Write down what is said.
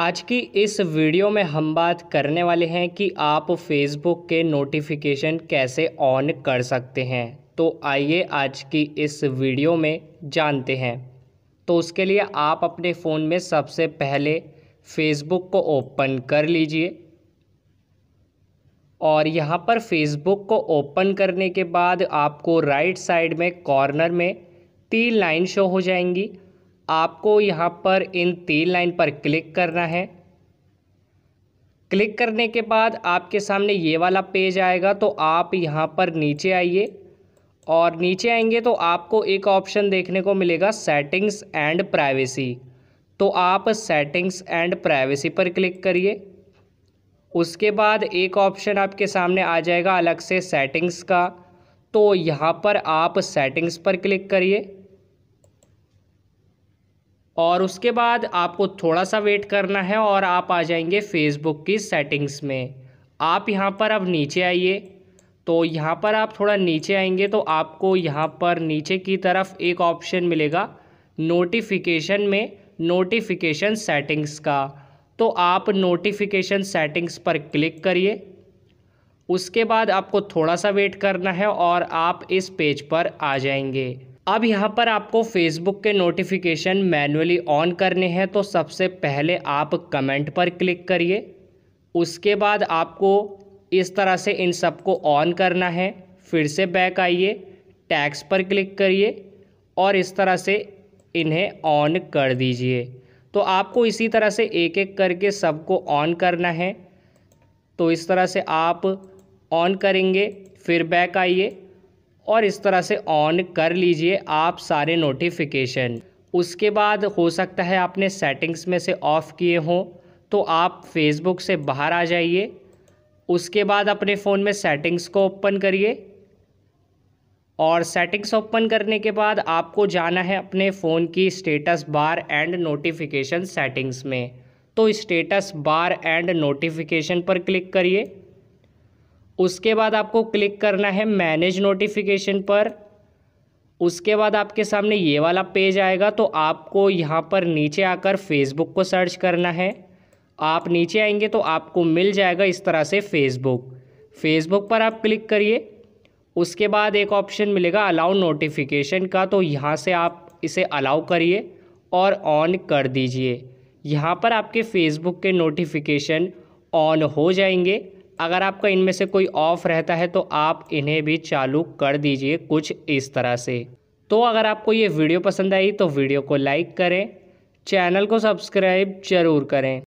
आज की इस वीडियो में हम बात करने वाले हैं कि आप फेसबुक के नोटिफिकेशन कैसे ऑन कर सकते हैं तो आइए आज की इस वीडियो में जानते हैं तो उसके लिए आप अपने फ़ोन में सबसे पहले फेसबुक को ओपन कर लीजिए और यहाँ पर फेसबुक को ओपन करने के बाद आपको राइट साइड में कॉर्नर में तीन लाइन शो हो जाएंगी आपको यहाँ पर इन तीन लाइन पर क्लिक करना है क्लिक करने के बाद आपके सामने ये वाला पेज आएगा तो आप यहाँ पर नीचे आइए और नीचे आएंगे तो आपको एक ऑप्शन देखने को मिलेगा सेटिंग्स एंड प्राइवेसी तो आप सेटिंग्स एंड प्राइवेसी पर क्लिक करिए उसके बाद एक ऑप्शन आपके सामने आ जाएगा अलग से सेटिंग्स का तो यहाँ पर आप सेटिंग्स पर क्लिक करिए और उसके बाद आपको थोड़ा सा वेट करना है और आप आ जाएंगे फेसबुक की सेटिंग्स में आप यहाँ पर अब नीचे आइए तो यहाँ पर आप थोड़ा नीचे आएंगे तो आपको यहाँ पर नीचे की तरफ एक ऑप्शन मिलेगा नोटिफिकेशन में नोटिफिकेशन सेटिंग्स का तो आप नोटिफिकेशन सेटिंग्स पर क्लिक करिए उसके बाद आपको थोड़ा सा वेट करना है और आप इस पेज पर आ जाएंगे अब यहाँ पर आपको फेसबुक के नोटिफिकेशन मैनुअली ऑन करने हैं तो सबसे पहले आप कमेंट पर क्लिक करिए उसके बाद आपको इस तरह से इन सबको ऑन करना है फिर से बैक आइए टैक्स पर क्लिक करिए और इस तरह से इन्हें ऑन कर दीजिए तो आपको इसी तरह से एक एक करके सबको ऑन करना है तो इस तरह से आप ऑन करेंगे फिर बैक आइए और इस तरह से ऑन कर लीजिए आप सारे नोटिफिकेशन उसके बाद हो सकता है आपने सेटिंग्स में से ऑफ़ किए हों तो आप फेसबुक से बाहर आ जाइए उसके बाद अपने फ़ोन में सेटिंग्स को ओपन करिए और सेटिंग्स ओपन करने के बाद आपको जाना है अपने फ़ोन की status bar and notification settings में तो स्टेटस बार एंड नोटिफिकेशन पर क्लिक करिए उसके बाद आपको क्लिक करना है मैनेज नोटिफिकेशन पर उसके बाद आपके सामने ये वाला पेज आएगा तो आपको यहाँ पर नीचे आकर फेसबुक को सर्च करना है आप नीचे आएंगे तो आपको मिल जाएगा इस तरह से फेसबुक फेसबुक पर आप क्लिक करिए उसके बाद एक ऑप्शन मिलेगा अलाउ नोटिफिकेशन का तो यहाँ से आप इसे अलाउ करिए और ऑन कर दीजिए यहाँ पर आपके फेसबुक के नोटिफिकेशन ऑन हो जाएंगे अगर आपका इनमें से कोई ऑफ रहता है तो आप इन्हें भी चालू कर दीजिए कुछ इस तरह से तो अगर आपको ये वीडियो पसंद आई तो वीडियो को लाइक करें चैनल को सब्सक्राइब जरूर करें